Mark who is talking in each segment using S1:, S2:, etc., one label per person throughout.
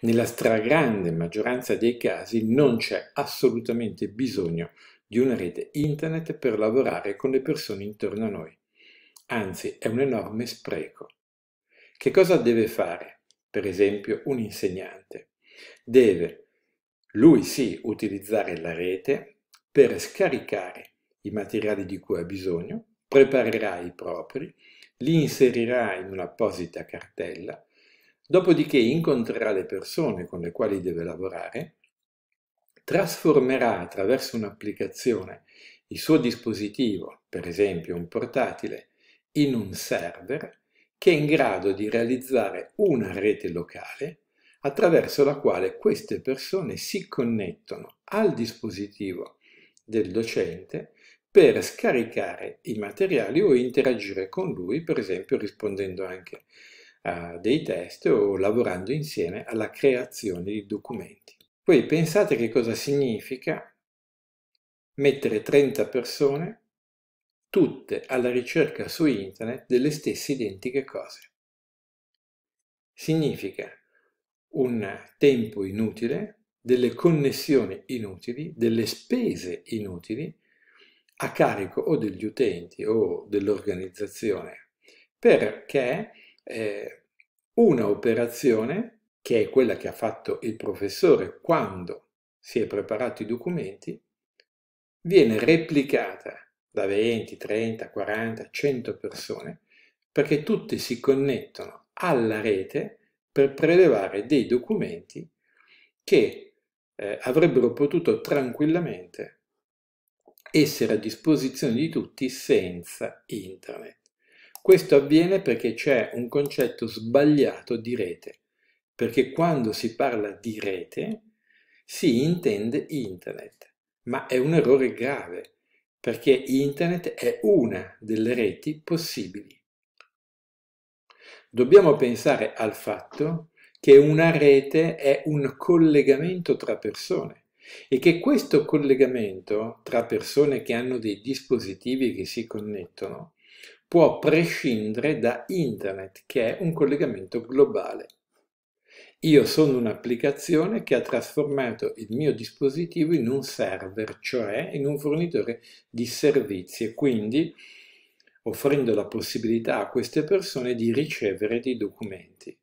S1: Nella stragrande maggioranza dei casi non c'è assolutamente bisogno di una rete internet per lavorare con le persone intorno a noi. Anzi, è un enorme spreco. Che cosa deve fare, per esempio, un insegnante? Deve, lui sì, utilizzare la rete per scaricare i materiali di cui ha bisogno, preparerà i propri, li inserirà in un'apposita cartella, Dopodiché incontrerà le persone con le quali deve lavorare, trasformerà attraverso un'applicazione il suo dispositivo, per esempio un portatile, in un server che è in grado di realizzare una rete locale attraverso la quale queste persone si connettono al dispositivo del docente per scaricare i materiali o interagire con lui, per esempio rispondendo anche a dei test o lavorando insieme alla creazione di documenti. Poi pensate che cosa significa mettere 30 persone tutte alla ricerca su internet delle stesse identiche cose. Significa un tempo inutile, delle connessioni inutili, delle spese inutili a carico o degli utenti o dell'organizzazione, perché eh, una operazione, che è quella che ha fatto il professore quando si è preparato i documenti, viene replicata da 20, 30, 40, 100 persone, perché tutti si connettono alla rete per prelevare dei documenti che eh, avrebbero potuto tranquillamente essere a disposizione di tutti senza internet. Questo avviene perché c'è un concetto sbagliato di rete, perché quando si parla di rete si intende internet, ma è un errore grave, perché internet è una delle reti possibili. Dobbiamo pensare al fatto che una rete è un collegamento tra persone e che questo collegamento tra persone che hanno dei dispositivi che si connettono può prescindere da Internet, che è un collegamento globale. Io sono un'applicazione che ha trasformato il mio dispositivo in un server, cioè in un fornitore di servizi e quindi offrendo la possibilità a queste persone di ricevere dei documenti.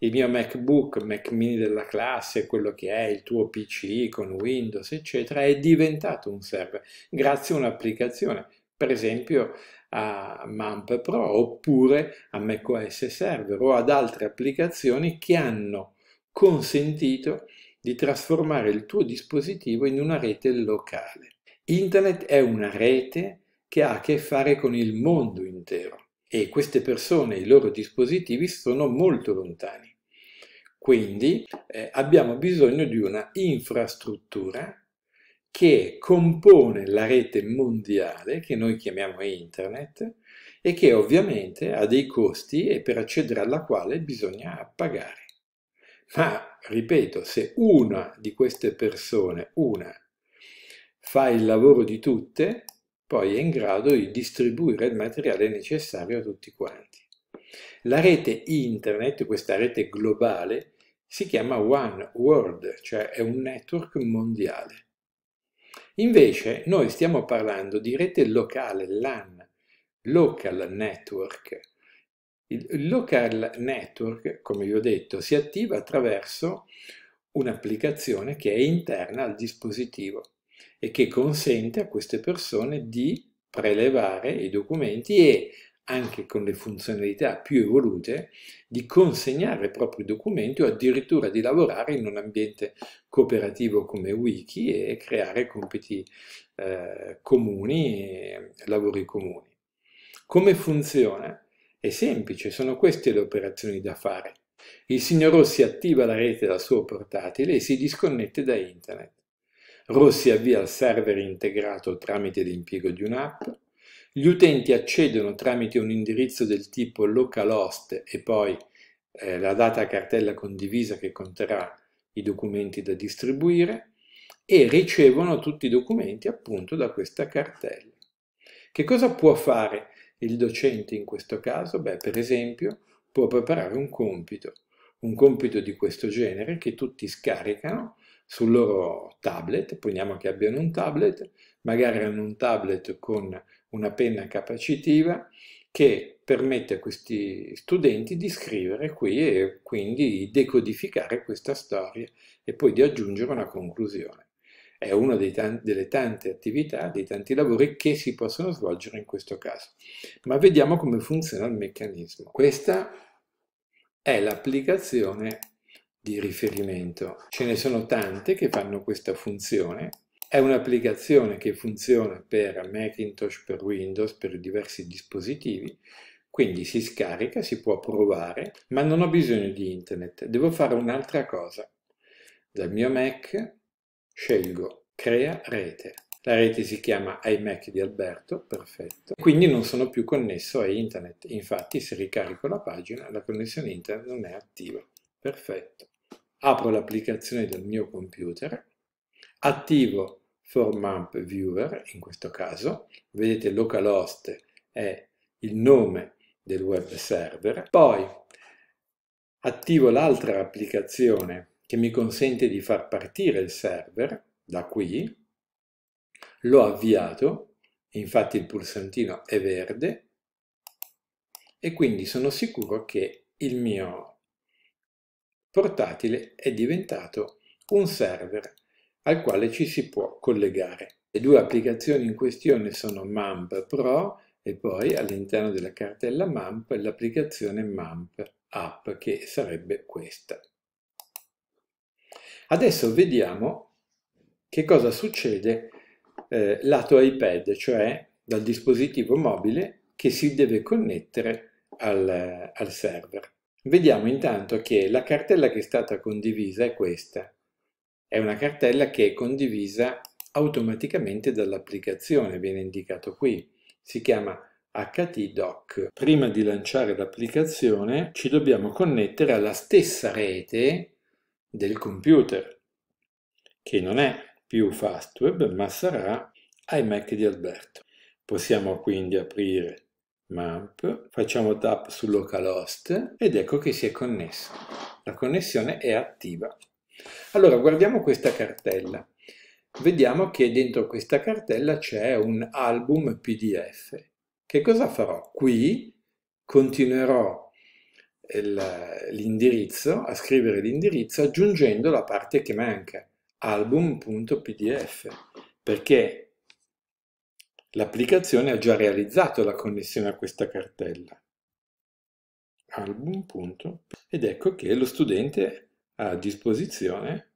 S1: Il mio MacBook, Mac mini della classe, quello che è il tuo PC con Windows, eccetera, è diventato un server grazie a un'applicazione. Per esempio, a MAMP Pro oppure a macOS Server o ad altre applicazioni che hanno consentito di trasformare il tuo dispositivo in una rete locale. Internet è una rete che ha a che fare con il mondo intero e queste persone e i loro dispositivi sono molto lontani. Quindi eh, abbiamo bisogno di una infrastruttura che compone la rete mondiale che noi chiamiamo internet e che ovviamente ha dei costi e per accedere alla quale bisogna pagare. Ma, ripeto, se una di queste persone, una, fa il lavoro di tutte, poi è in grado di distribuire il materiale necessario a tutti quanti. La rete internet, questa rete globale, si chiama One World, cioè è un network mondiale. Invece noi stiamo parlando di rete locale, LAN, Local Network. Il Local Network, come vi ho detto, si attiva attraverso un'applicazione che è interna al dispositivo e che consente a queste persone di prelevare i documenti e anche con le funzionalità più evolute, di consegnare i propri documenti o addirittura di lavorare in un ambiente cooperativo come Wiki e creare compiti eh, comuni lavori comuni. Come funziona? È semplice, sono queste le operazioni da fare. Il signor Rossi attiva la rete dal suo portatile e si disconnette da internet. Rossi avvia il server integrato tramite l'impiego di un'app, gli utenti accedono tramite un indirizzo del tipo localhost e poi eh, la data cartella condivisa che conterrà i documenti da distribuire e ricevono tutti i documenti appunto da questa cartella. Che cosa può fare il docente in questo caso? Beh, per esempio, può preparare un compito, un compito di questo genere che tutti scaricano sul loro tablet, poniamo che abbiano un tablet, magari hanno un tablet con una penna capacitiva che permette a questi studenti di scrivere qui e quindi decodificare questa storia e poi di aggiungere una conclusione. È una delle tante attività, dei tanti lavori che si possono svolgere in questo caso. Ma vediamo come funziona il meccanismo. Questa è l'applicazione di riferimento. Ce ne sono tante che fanno questa funzione, è un'applicazione che funziona per Macintosh, per Windows, per diversi dispositivi, quindi si scarica, si può provare, ma non ho bisogno di internet, devo fare un'altra cosa. Dal mio Mac scelgo Crea rete. La rete si chiama iMac di Alberto, perfetto. Quindi non sono più connesso a internet, infatti se ricarico la pagina la connessione internet non è attiva. Perfetto. Apro l'applicazione del mio computer attivo ForMamp Viewer, in questo caso, vedete localhost è il nome del web server, poi attivo l'altra applicazione che mi consente di far partire il server da qui, l'ho avviato, infatti il pulsantino è verde, e quindi sono sicuro che il mio portatile è diventato un server al quale ci si può collegare. Le due applicazioni in questione sono MAMP Pro e poi all'interno della cartella MAMP l'applicazione MAMP App che sarebbe questa. Adesso vediamo che cosa succede eh, lato iPad, cioè dal dispositivo mobile che si deve connettere al, al server. Vediamo intanto che la cartella che è stata condivisa è questa, è una cartella che è condivisa automaticamente dall'applicazione, viene indicato qui. Si chiama htdoc. Prima di lanciare l'applicazione ci dobbiamo connettere alla stessa rete del computer, che non è più Fastweb, ma sarà iMac di Alberto. Possiamo quindi aprire MAMP, facciamo tap su localhost ed ecco che si è connesso. La connessione è attiva. Allora, guardiamo questa cartella. Vediamo che dentro questa cartella c'è un album PDF. Che cosa farò? Qui continuerò eh, l'indirizzo, a scrivere l'indirizzo aggiungendo la parte che manca, album.pdf, perché l'applicazione ha già realizzato la connessione a questa cartella. Album. Ed ecco che lo studente a disposizione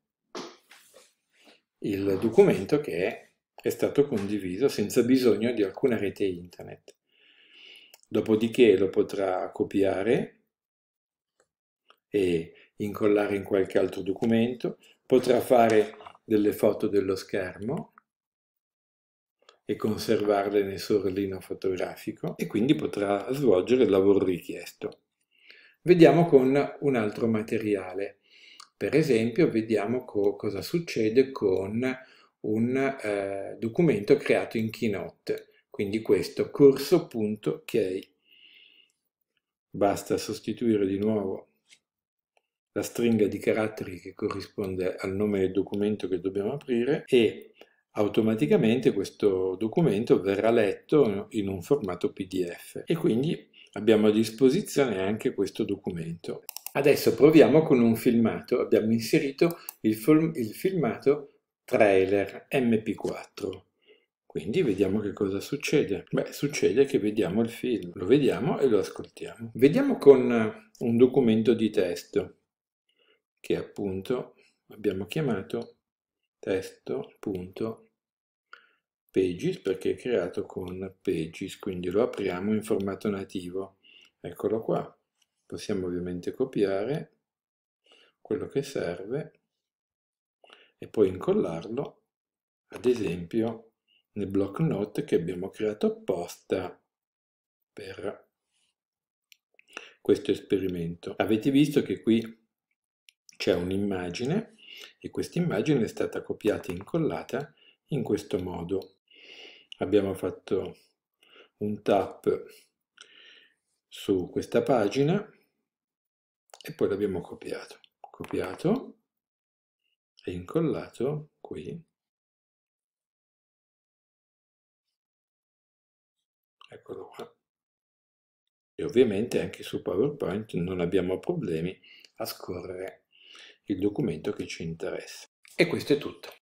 S1: il documento che è stato condiviso senza bisogno di alcuna rete internet. Dopodiché lo potrà copiare e incollare in qualche altro documento, potrà fare delle foto dello schermo e conservarle nel suo fotografico e quindi potrà svolgere il lavoro richiesto. Vediamo con un altro materiale. Per esempio vediamo co cosa succede con un eh, documento creato in Keynote, quindi questo corso.key. Basta sostituire di nuovo la stringa di caratteri che corrisponde al nome del documento che dobbiamo aprire e automaticamente questo documento verrà letto in un formato PDF e quindi abbiamo a disposizione anche questo documento. Adesso proviamo con un filmato, abbiamo inserito il, film, il filmato trailer mp4. Quindi vediamo che cosa succede. Beh, succede che vediamo il film, lo vediamo e lo ascoltiamo. Vediamo con eh, un documento di testo che appunto abbiamo chiamato testo.pages perché è creato con pages, quindi lo apriamo in formato nativo. Eccolo qua possiamo ovviamente copiare quello che serve e poi incollarlo ad esempio nel block note che abbiamo creato apposta per questo esperimento. Avete visto che qui c'è un'immagine e questa immagine è stata copiata e incollata in questo modo. Abbiamo fatto un tap su questa pagina e poi l'abbiamo copiato. Copiato e incollato qui. Eccolo qua. E ovviamente anche su PowerPoint non abbiamo problemi a scorrere il documento che ci interessa. E questo è tutto.